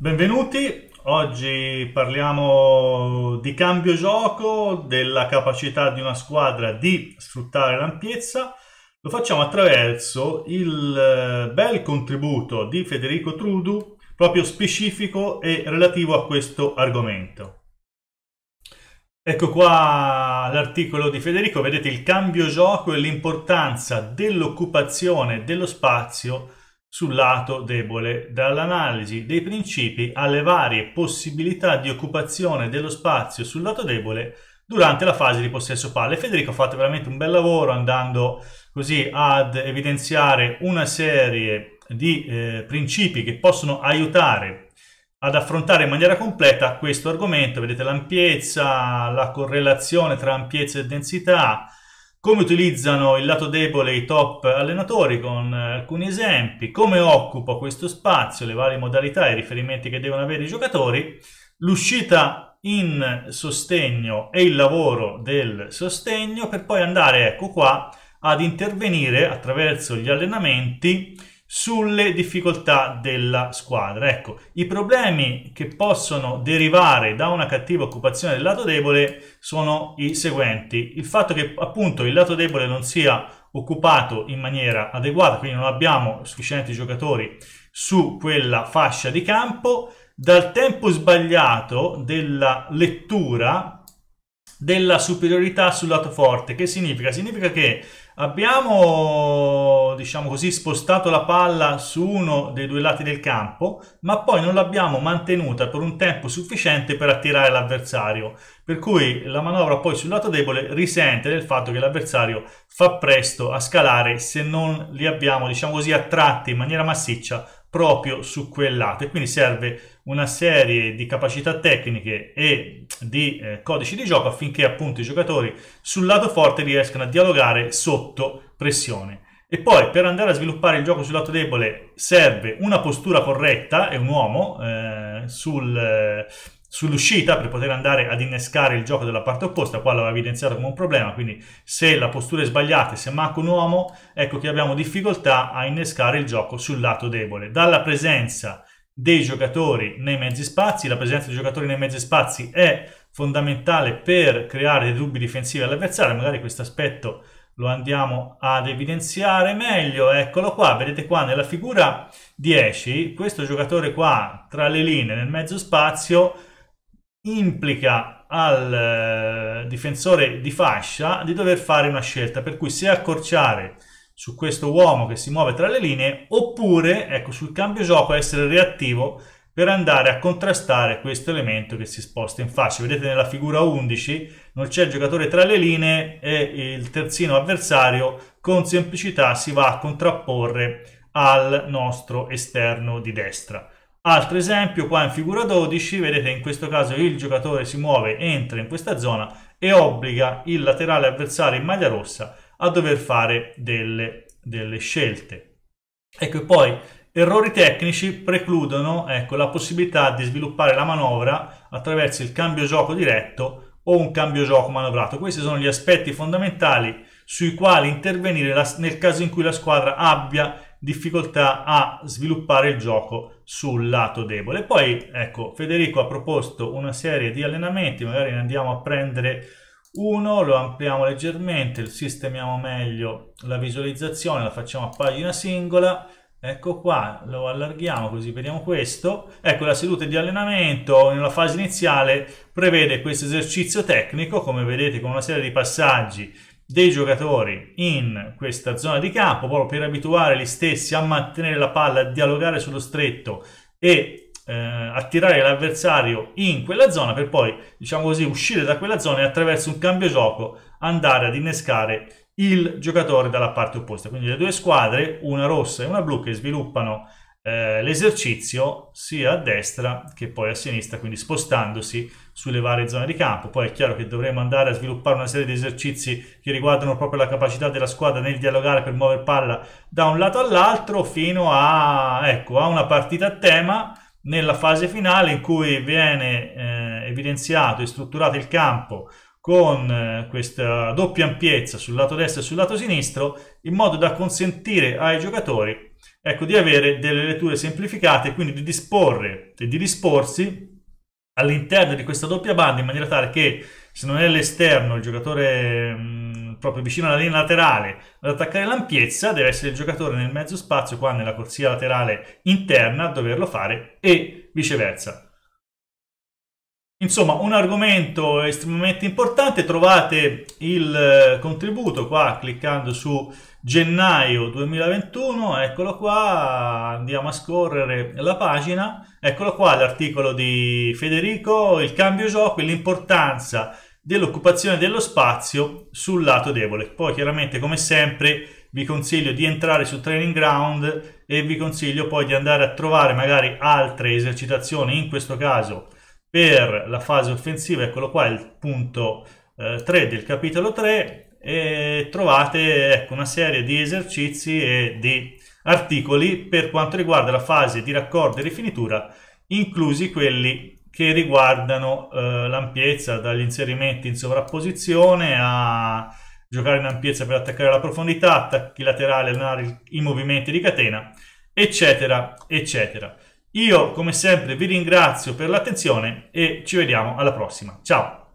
Benvenuti, oggi parliamo di cambio gioco, della capacità di una squadra di sfruttare l'ampiezza. Lo facciamo attraverso il eh, bel contributo di Federico Trudu, proprio specifico e relativo a questo argomento. Ecco qua l'articolo di Federico, vedete il cambio gioco e l'importanza dell'occupazione dello spazio sul lato debole dall'analisi dei principi alle varie possibilità di occupazione dello spazio sul lato debole durante la fase di possesso palle. Federico ha fatto veramente un bel lavoro andando così ad evidenziare una serie di eh, principi che possono aiutare ad affrontare in maniera completa questo argomento. Vedete l'ampiezza, la correlazione tra ampiezza e densità, come utilizzano il lato debole i top allenatori con eh, alcuni esempi, come occupa questo spazio, le varie modalità e i riferimenti che devono avere i giocatori, l'uscita in sostegno e il lavoro del sostegno per poi andare, ecco qua, ad intervenire attraverso gli allenamenti sulle difficoltà della squadra. Ecco, i problemi che possono derivare da una cattiva occupazione del lato debole sono i seguenti. Il fatto che appunto il lato debole non sia occupato in maniera adeguata, quindi non abbiamo sufficienti giocatori su quella fascia di campo, dal tempo sbagliato della lettura della superiorità sul lato forte. Che significa? Significa che abbiamo, diciamo così, spostato la palla su uno dei due lati del campo, ma poi non l'abbiamo mantenuta per un tempo sufficiente per attirare l'avversario. Per cui la manovra poi sul lato debole risente del fatto che l'avversario fa presto a scalare se non li abbiamo, diciamo così, attratti in maniera massiccia proprio su quel lato e quindi serve una serie di capacità tecniche e di eh, codici di gioco affinché appunto i giocatori sul lato forte riescano a dialogare sotto pressione. E poi per andare a sviluppare il gioco sul lato debole serve una postura corretta e un uomo eh, sul, sull'uscita per poter andare ad innescare il gioco della parte opposta, qua l'aveva evidenziato come un problema, quindi se la postura è sbagliata e se manca un uomo, ecco che abbiamo difficoltà a innescare il gioco sul lato debole. Dalla presenza dei giocatori nei mezzi spazi, la presenza dei giocatori nei mezzi spazi è fondamentale per creare dei dubbi difensivi all'avversario, magari questo aspetto lo andiamo ad evidenziare meglio, eccolo qua, vedete qua nella figura 10, questo giocatore qua tra le linee nel mezzo spazio implica al eh, difensore di fascia di dover fare una scelta, per cui se accorciare su questo uomo che si muove tra le linee, oppure ecco, sul cambio gioco essere reattivo per andare a contrastare questo elemento che si sposta in fascia. Vedete nella figura 11 non c'è il giocatore tra le linee e il terzino avversario con semplicità si va a contrapporre al nostro esterno di destra. Altro esempio, qua in figura 12, vedete in questo caso il giocatore si muove, entra in questa zona e obbliga il laterale avversario in maglia rossa a dover fare delle, delle scelte. Ecco, e poi Errori tecnici precludono ecco, la possibilità di sviluppare la manovra attraverso il cambio gioco diretto o un cambio gioco manovrato. Questi sono gli aspetti fondamentali sui quali intervenire nel caso in cui la squadra abbia difficoltà a sviluppare il gioco sul lato debole. Poi, ecco, Federico ha proposto una serie di allenamenti, magari ne andiamo a prendere uno, lo ampliamo leggermente, sistemiamo meglio la visualizzazione, la facciamo a pagina singola, Ecco qua, lo allarghiamo così vediamo questo. Ecco la seduta di allenamento nella fase iniziale prevede questo esercizio tecnico, come vedete con una serie di passaggi dei giocatori in questa zona di campo proprio per abituare gli stessi a mantenere la palla, a dialogare sullo stretto e eh, attirare l'avversario in quella zona per poi, diciamo così, uscire da quella zona e attraverso un cambio gioco andare ad innescare il giocatore dalla parte opposta. Quindi le due squadre, una rossa e una blu, che sviluppano eh, l'esercizio sia a destra che poi a sinistra, quindi spostandosi sulle varie zone di campo. Poi è chiaro che dovremo andare a sviluppare una serie di esercizi che riguardano proprio la capacità della squadra nel dialogare per muovere palla da un lato all'altro fino a, ecco, a una partita a tema nella fase finale in cui viene eh, evidenziato e strutturato il campo con eh, questa doppia ampiezza sul lato destro e sul lato sinistro in modo da consentire ai giocatori ecco, di avere delle letture semplificate, quindi di disporre e di disporsi all'interno di questa doppia banda in maniera tale che se non è l'esterno il giocatore mh, mm, proprio vicino alla linea laterale ad attaccare l'ampiezza deve essere il giocatore nel mezzo spazio qua nella corsia laterale interna a doverlo fare e viceversa Insomma, un argomento estremamente importante, trovate il eh, contributo qua cliccando su gennaio 2021, eccolo qua, andiamo a scorrere la pagina, eccolo qua l'articolo di Federico, il cambio gioco e l'importanza dell'occupazione dello spazio sul lato debole. Poi chiaramente come sempre vi consiglio di entrare su Training Ground e vi consiglio poi di andare a trovare magari altre esercitazioni, in questo caso per la fase offensiva, eccolo qua, il punto eh, 3 del capitolo 3, e trovate ecco, una serie di esercizi e di articoli per quanto riguarda la fase di raccordo e rifinitura, inclusi quelli che riguardano eh, l'ampiezza, dagli inserimenti in sovrapposizione a giocare in ampiezza per attaccare la profondità, attacchi laterali, allenare i movimenti di catena, eccetera, eccetera. Io come sempre vi ringrazio per l'attenzione e ci vediamo alla prossima. Ciao!